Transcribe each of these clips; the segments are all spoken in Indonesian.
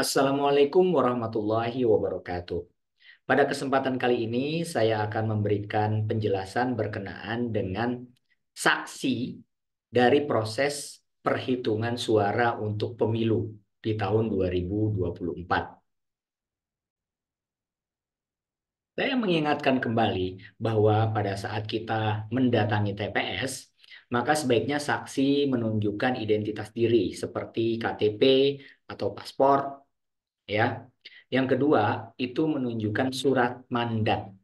Assalamualaikum warahmatullahi wabarakatuh. Pada kesempatan kali ini saya akan memberikan penjelasan berkenaan dengan saksi dari proses perhitungan suara untuk pemilu di tahun 2024. Saya mengingatkan kembali bahwa pada saat kita mendatangi TPS, maka sebaiknya saksi menunjukkan identitas diri seperti KTP atau paspor ya. Yang kedua, itu menunjukkan surat mandat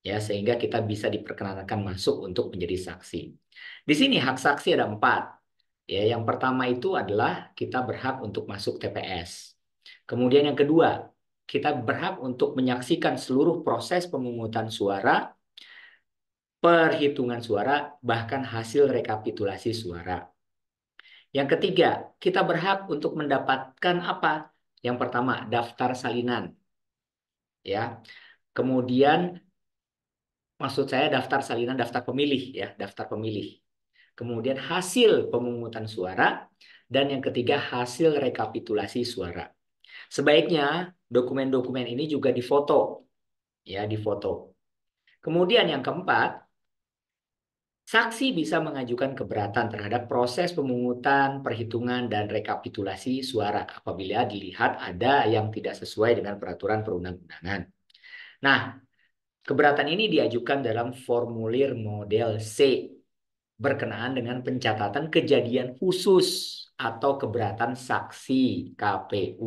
ya sehingga kita bisa diperkenankan masuk untuk menjadi saksi. Di sini hak saksi ada empat. Ya, yang pertama itu adalah kita berhak untuk masuk TPS. Kemudian yang kedua, kita berhak untuk menyaksikan seluruh proses pemungutan suara, perhitungan suara, bahkan hasil rekapitulasi suara. Yang ketiga, kita berhak untuk mendapatkan apa? Yang pertama, daftar salinan. Ya. Kemudian maksud saya daftar salinan daftar pemilih ya, daftar pemilih. Kemudian hasil pemungutan suara dan yang ketiga hasil rekapitulasi suara. Sebaiknya dokumen-dokumen ini juga difoto. Ya, difoto. Kemudian yang keempat, Saksi bisa mengajukan keberatan terhadap proses pemungutan, perhitungan, dan rekapitulasi suara apabila dilihat ada yang tidak sesuai dengan peraturan perundang-undangan. Nah, keberatan ini diajukan dalam formulir model C berkenaan dengan pencatatan kejadian khusus atau keberatan saksi KPU.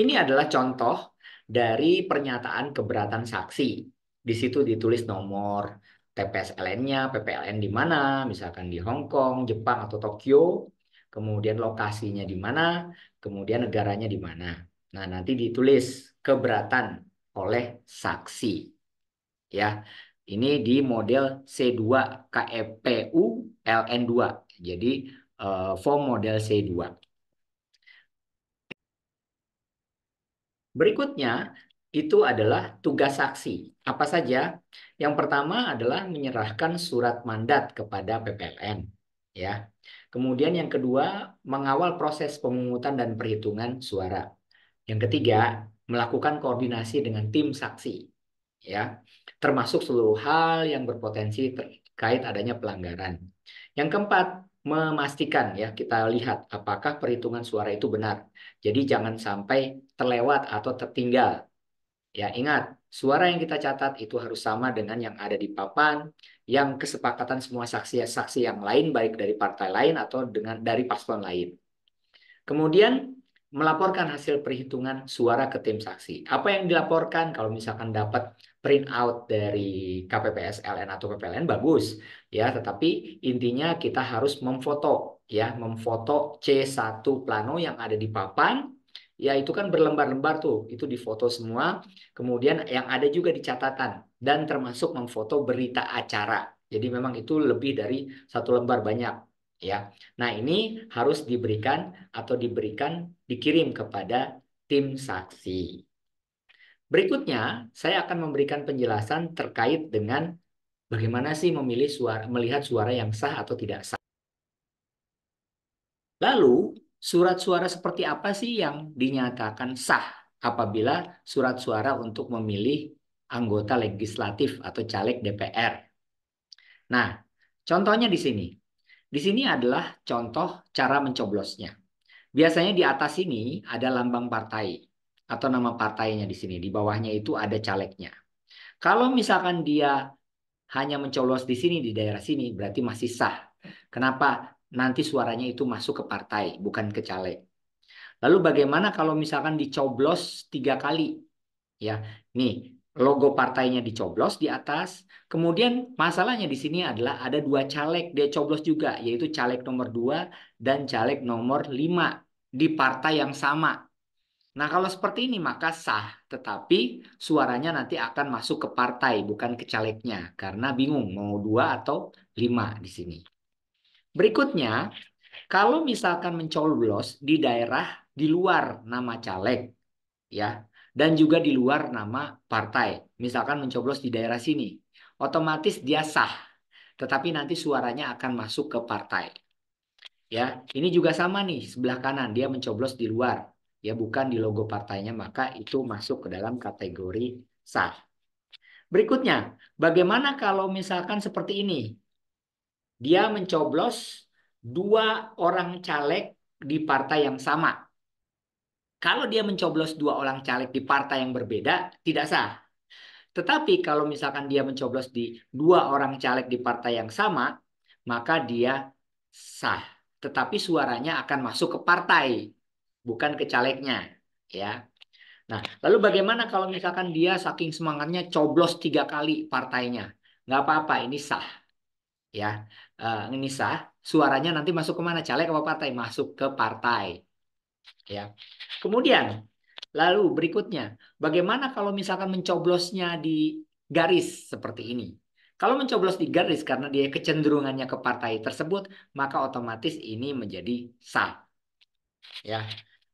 Ini adalah contoh dari pernyataan keberatan saksi. Di situ ditulis nomor TPSLN-nya, PPLN di mana, misalkan di Hong Kong, Jepang atau Tokyo, kemudian lokasinya di mana, kemudian negaranya di mana. Nah, nanti ditulis keberatan oleh saksi. Ya. Ini di model C2 KEPU LN2. Jadi eh, form model C2. Berikutnya itu adalah tugas saksi. Apa saja? Yang pertama adalah menyerahkan surat mandat kepada PPLN, ya. Kemudian yang kedua, mengawal proses pemungutan dan perhitungan suara. Yang ketiga, melakukan koordinasi dengan tim saksi, ya. Termasuk seluruh hal yang berpotensi terkait adanya pelanggaran. Yang keempat, memastikan ya kita lihat apakah perhitungan suara itu benar. Jadi jangan sampai terlewat atau tertinggal. Ya ingat, suara yang kita catat itu harus sama dengan yang ada di papan, yang kesepakatan semua saksi-saksi yang lain baik dari partai lain atau dengan dari paslon lain. Kemudian melaporkan hasil perhitungan suara ke tim saksi. Apa yang dilaporkan kalau misalkan dapat print out dari LN atau PPLN bagus ya tetapi intinya kita harus memfoto ya memfoto C1 plano yang ada di papan ya itu kan berlembar-lembar tuh itu difoto semua kemudian yang ada juga di catatan dan termasuk memfoto berita acara jadi memang itu lebih dari satu lembar banyak ya. Nah, ini harus diberikan atau diberikan dikirim kepada tim saksi. Berikutnya, saya akan memberikan penjelasan terkait dengan bagaimana sih memilih suara, melihat suara yang sah atau tidak sah. Lalu, surat suara seperti apa sih yang dinyatakan sah apabila surat suara untuk memilih anggota legislatif atau caleg DPR? Nah, contohnya di sini. Di sini adalah contoh cara mencoblosnya. Biasanya di atas ini ada lambang partai atau nama partainya di sini. Di bawahnya itu ada calegnya. Kalau misalkan dia hanya mencolos di sini, di daerah sini, berarti masih sah. Kenapa? Nanti suaranya itu masuk ke partai, bukan ke caleg. Lalu bagaimana kalau misalkan dicoblos tiga kali? Ya, nih logo partainya dicoblos di atas. Kemudian masalahnya di sini adalah ada dua caleg dia coblos juga, yaitu caleg nomor dua dan caleg nomor lima di partai yang sama Nah, kalau seperti ini maka sah, tetapi suaranya nanti akan masuk ke partai, bukan ke calegnya, karena bingung mau dua atau lima di sini. Berikutnya, kalau misalkan mencoblos di daerah di luar nama caleg, ya, dan juga di luar nama partai, misalkan mencoblos di daerah sini, otomatis dia sah, tetapi nanti suaranya akan masuk ke partai. Ya, ini juga sama nih sebelah kanan dia mencoblos di luar ya bukan di logo partainya, maka itu masuk ke dalam kategori sah. Berikutnya, bagaimana kalau misalkan seperti ini? Dia mencoblos dua orang caleg di partai yang sama. Kalau dia mencoblos dua orang caleg di partai yang berbeda, tidak sah. Tetapi kalau misalkan dia mencoblos di dua orang caleg di partai yang sama, maka dia sah. Tetapi suaranya akan masuk ke partai bukan ke calegnya, ya. Nah, lalu bagaimana kalau misalkan dia saking semangatnya coblos tiga kali partainya? Nggak apa-apa, ini sah, ya. Uh, ini sah. Suaranya nanti masuk ke mana? Caleg apa partai? Masuk ke partai, ya. Kemudian, lalu berikutnya, bagaimana kalau misalkan mencoblosnya di garis seperti ini? Kalau mencoblos di garis karena dia kecenderungannya ke partai tersebut, maka otomatis ini menjadi sah. Ya.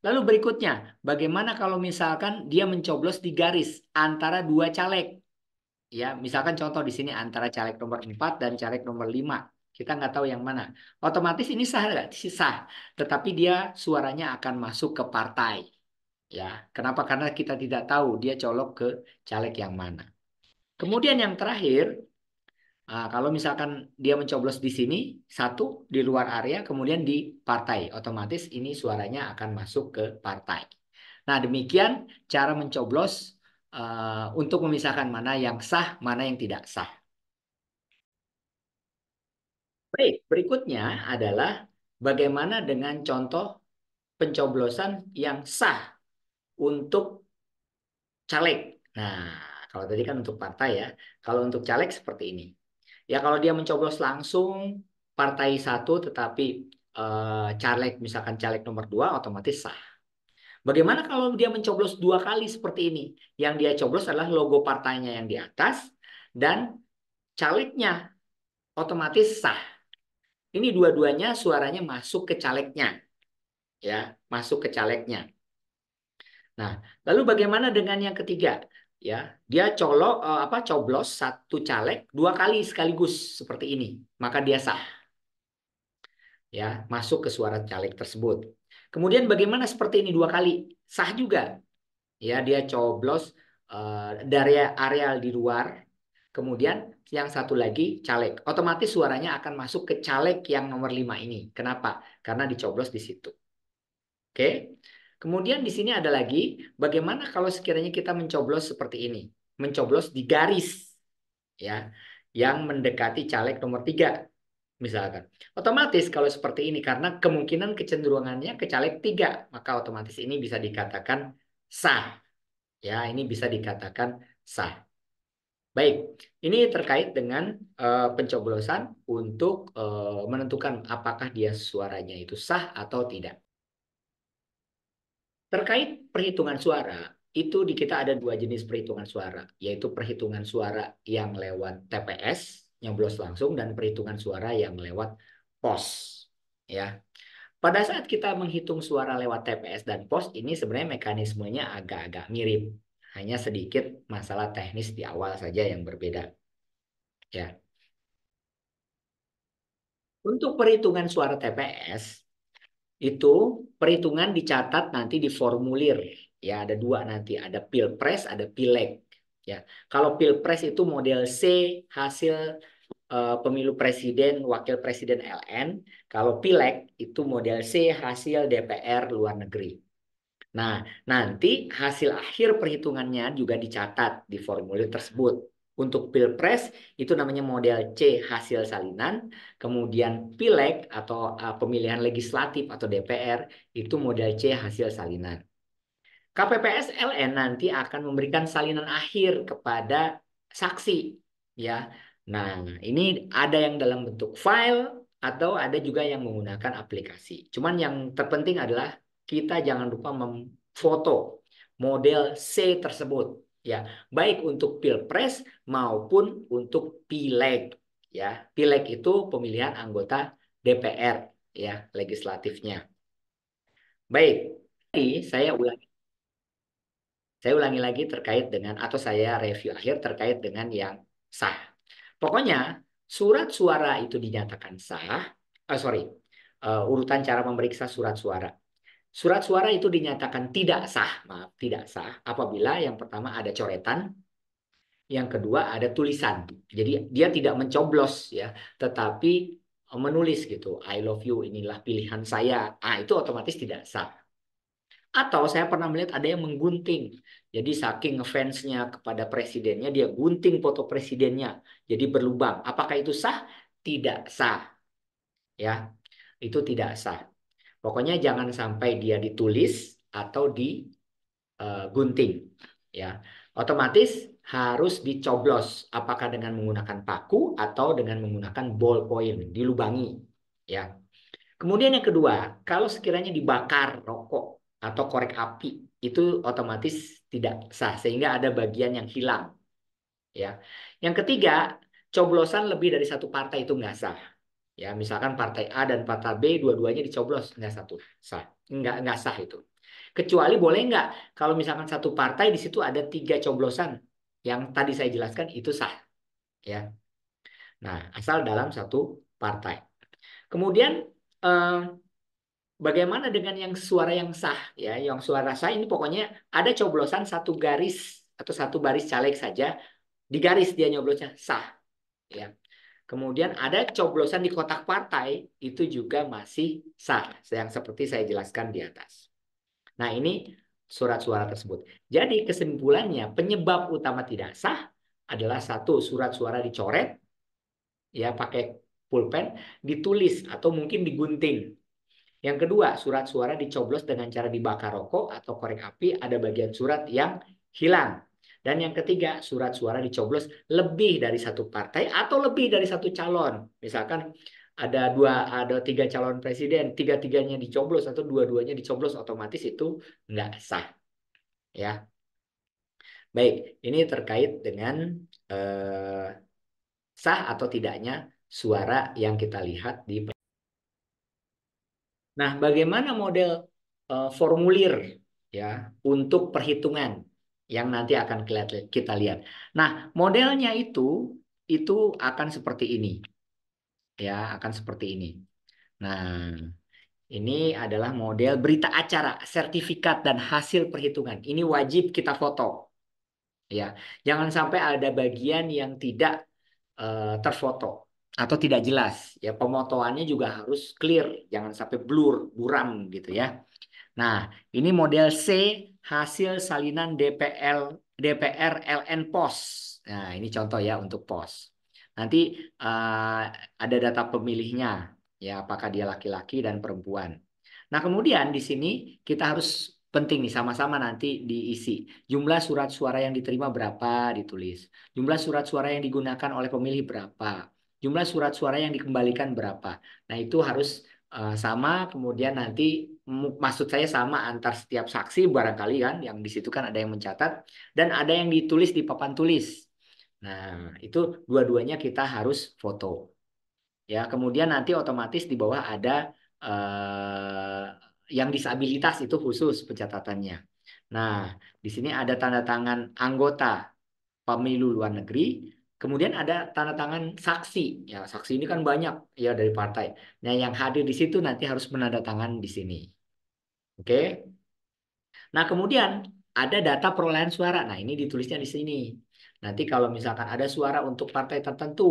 Lalu berikutnya, bagaimana kalau misalkan dia mencoblos di garis antara dua caleg? Ya, misalkan contoh di sini antara caleg nomor 4 dan caleg nomor 5. Kita nggak tahu yang mana. Otomatis ini sah nggak? Sah. Tetapi dia suaranya akan masuk ke partai. Ya, kenapa? Karena kita tidak tahu dia colok ke caleg yang mana. Kemudian yang terakhir, Nah, kalau misalkan dia mencoblos di sini, satu di luar area, kemudian di partai, otomatis ini suaranya akan masuk ke partai. Nah, demikian cara mencoblos uh, untuk memisahkan mana yang sah, mana yang tidak sah. Baik, berikutnya adalah bagaimana dengan contoh pencoblosan yang sah untuk caleg. Nah, kalau tadi kan untuk partai ya. Kalau untuk caleg seperti ini. Ya kalau dia mencoblos langsung partai satu tetapi eh, caleg misalkan caleg nomor dua otomatis sah. Bagaimana kalau dia mencoblos dua kali seperti ini? Yang dia coblos adalah logo partainya yang di atas dan calegnya otomatis sah. Ini dua-duanya suaranya masuk ke calegnya. Ya, masuk ke calegnya. Nah, lalu bagaimana dengan yang ketiga? ya dia colok eh, apa coblos satu caleg dua kali sekaligus seperti ini maka dia sah ya masuk ke suara caleg tersebut kemudian bagaimana seperti ini dua kali sah juga ya dia coblos uh, dari areal di luar kemudian yang satu lagi caleg otomatis suaranya akan masuk ke caleg yang nomor lima ini kenapa karena dicoblos di situ oke okay? Kemudian di sini ada lagi, bagaimana kalau sekiranya kita mencoblos seperti ini, mencoblos di garis, ya, yang mendekati caleg nomor tiga, misalkan. Otomatis kalau seperti ini, karena kemungkinan kecenderungannya ke caleg tiga, maka otomatis ini bisa dikatakan sah. Ya, ini bisa dikatakan sah. Baik, ini terkait dengan uh, pencoblosan untuk uh, menentukan apakah dia suaranya itu sah atau tidak. Terkait perhitungan suara, itu di kita ada dua jenis perhitungan suara, yaitu perhitungan suara yang lewat TPS, nyoblos langsung, dan perhitungan suara yang lewat pos. Ya, pada saat kita menghitung suara lewat TPS dan pos ini sebenarnya mekanismenya agak-agak mirip, hanya sedikit masalah teknis di awal saja yang berbeda. Ya. Untuk perhitungan suara TPS, itu perhitungan dicatat nanti di formulir. Ya, ada dua nanti, ada pilpres, ada pileg. Ya, kalau pilpres itu model C hasil uh, pemilu presiden, wakil presiden LN. Kalau pileg itu model C hasil DPR luar negeri. Nah, nanti hasil akhir perhitungannya juga dicatat di formulir tersebut. Untuk pilpres itu namanya model C hasil salinan, kemudian pileg atau uh, pemilihan legislatif atau DPR itu model C hasil salinan. KPPS LN nanti akan memberikan salinan akhir kepada saksi, ya. Nah, ini ada yang dalam bentuk file atau ada juga yang menggunakan aplikasi. Cuman yang terpenting adalah kita jangan lupa memfoto model C tersebut ya baik untuk pilpres maupun untuk pileg ya pileg itu pemilihan anggota DPR ya legislatifnya baik jadi saya ulangi saya ulangi lagi terkait dengan atau saya review akhir terkait dengan yang sah pokoknya surat suara itu dinyatakan sah oh, sorry uh, urutan cara memeriksa surat suara Surat suara itu dinyatakan tidak sah, maaf, tidak sah apabila yang pertama ada coretan, yang kedua ada tulisan. Jadi dia tidak mencoblos ya, tetapi eh, menulis gitu, I love you inilah pilihan saya. Ah, itu otomatis tidak sah. Atau saya pernah melihat ada yang menggunting. Jadi saking fansnya kepada presidennya, dia gunting foto presidennya. Jadi berlubang. Apakah itu sah? Tidak sah. Ya, itu tidak sah. Pokoknya jangan sampai dia ditulis atau digunting. Eh, ya, otomatis harus dicoblos apakah dengan menggunakan paku atau dengan menggunakan ballpoint dilubangi ya kemudian yang kedua kalau sekiranya dibakar rokok atau korek api itu otomatis tidak sah sehingga ada bagian yang hilang ya yang ketiga coblosan lebih dari satu partai itu nggak sah Ya, misalkan partai A dan partai B dua-duanya dicoblos nggak satu sah, nggak nggak sah itu. Kecuali boleh nggak kalau misalkan satu partai di situ ada tiga coblosan yang tadi saya jelaskan itu sah, ya. Nah, asal dalam satu partai. Kemudian eh, bagaimana dengan yang suara yang sah, ya, yang suara sah ini pokoknya ada coblosan satu garis atau satu baris caleg saja di garis dia nyoblosnya sah, ya Kemudian ada coblosan di kotak partai itu juga masih sah yang seperti saya jelaskan di atas. Nah, ini surat suara tersebut. Jadi kesimpulannya penyebab utama tidak sah adalah satu surat suara dicoret ya pakai pulpen, ditulis atau mungkin digunting. Yang kedua, surat suara dicoblos dengan cara dibakar rokok atau korek api, ada bagian surat yang hilang. Dan yang ketiga, surat suara dicoblos lebih dari satu partai atau lebih dari satu calon. Misalkan ada dua, ada tiga calon presiden, tiga-tiganya dicoblos atau dua-duanya dicoblos otomatis itu nggak sah. Ya, Baik, ini terkait dengan eh, sah atau tidaknya suara yang kita lihat di. Nah, bagaimana model eh, formulir ya untuk perhitungan? yang nanti akan kita lihat. Nah, modelnya itu itu akan seperti ini. Ya, akan seperti ini. Nah, ini adalah model berita acara, sertifikat dan hasil perhitungan. Ini wajib kita foto. Ya, jangan sampai ada bagian yang tidak uh, terfoto atau tidak jelas. Ya, pemotongannya juga harus clear, jangan sampai blur, buram gitu ya. Nah, ini model C hasil salinan DPL DPR LN POS. Nah, ini contoh ya untuk POS. Nanti uh, ada data pemilihnya ya apakah dia laki-laki dan perempuan. Nah, kemudian di sini kita harus penting nih sama-sama nanti diisi. Jumlah surat suara yang diterima berapa ditulis. Jumlah surat suara yang digunakan oleh pemilih berapa. Jumlah surat suara yang dikembalikan berapa. Nah, itu harus uh, sama kemudian nanti maksud saya sama antar setiap saksi barangkali kan yang di situ kan ada yang mencatat dan ada yang ditulis di papan tulis. Nah, hmm. itu dua-duanya kita harus foto. Ya, kemudian nanti otomatis di bawah ada eh, yang disabilitas itu khusus pencatatannya. Nah, di sini ada tanda tangan anggota pemilu luar negeri, Kemudian ada tanda tangan saksi. Ya, saksi ini kan banyak ya dari partai. Nah, yang hadir di situ nanti harus menandatangan di sini. Oke. Okay? Nah, kemudian ada data perolehan suara. Nah, ini ditulisnya di sini. Nanti kalau misalkan ada suara untuk partai tertentu,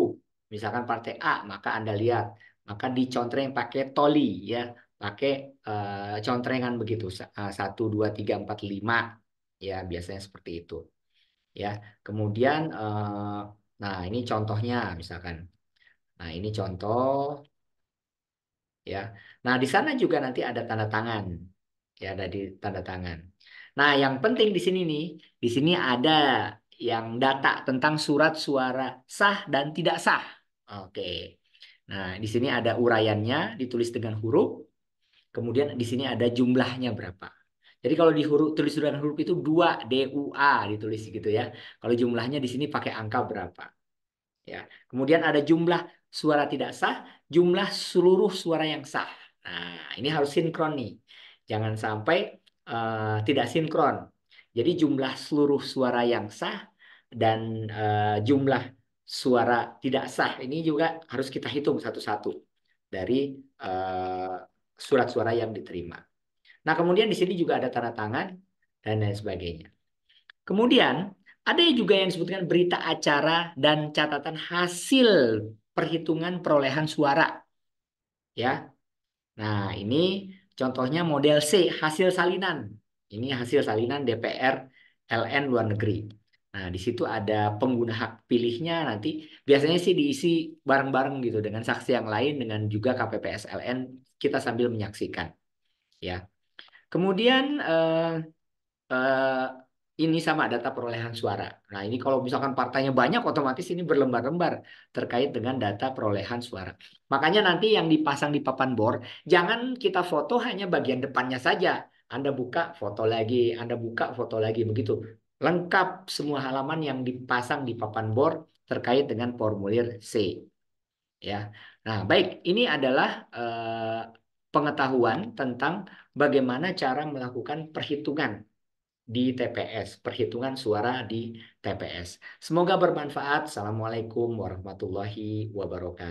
misalkan partai A, maka Anda lihat, maka dicontreng pakai toli ya, pakai uh, contrengan begitu. Eh, satu dua tiga empat lima ya, biasanya seperti itu. Ya. Kemudian uh, nah ini contohnya misalkan. Nah, ini contoh ya. Nah, di sana juga nanti ada tanda tangan ya ada di tanda tangan. Nah, yang penting di sini nih, di sini ada yang data tentang surat suara sah dan tidak sah. Oke. Nah, di sini ada uraiannya ditulis dengan huruf. Kemudian di sini ada jumlahnya berapa. Jadi kalau di huruf tulis dengan huruf itu 2 DUA ditulis gitu ya. Kalau jumlahnya di sini pakai angka berapa. Ya. Kemudian ada jumlah suara tidak sah, jumlah seluruh suara yang sah. Nah, ini harus sinkron nih. Jangan sampai uh, tidak sinkron. Jadi jumlah seluruh suara yang sah dan uh, jumlah suara tidak sah ini juga harus kita hitung satu-satu dari uh, surat suara yang diterima. Nah, kemudian di sini juga ada tanda tangan dan lain sebagainya. Kemudian ada juga yang disebutkan berita acara dan catatan hasil perhitungan perolehan suara. Ya. Nah, ini Contohnya model C, hasil salinan. Ini hasil salinan DPR LN luar negeri. Nah, di situ ada pengguna hak pilihnya nanti biasanya sih diisi bareng-bareng gitu dengan saksi yang lain dengan juga KPPS LN kita sambil menyaksikan. Ya. Kemudian eh, eh, ini sama data perolehan suara. Nah, ini kalau misalkan partainya banyak otomatis ini berlembar-lembar terkait dengan data perolehan suara. Makanya nanti yang dipasang di papan bor, jangan kita foto hanya bagian depannya saja. Anda buka foto lagi, Anda buka foto lagi begitu. Lengkap semua halaman yang dipasang di papan bor terkait dengan formulir C. Ya. Nah, baik, ini adalah eh, pengetahuan tentang bagaimana cara melakukan perhitungan di TPS, perhitungan suara di TPS. Semoga bermanfaat. Assalamualaikum warahmatullahi wabarakatuh.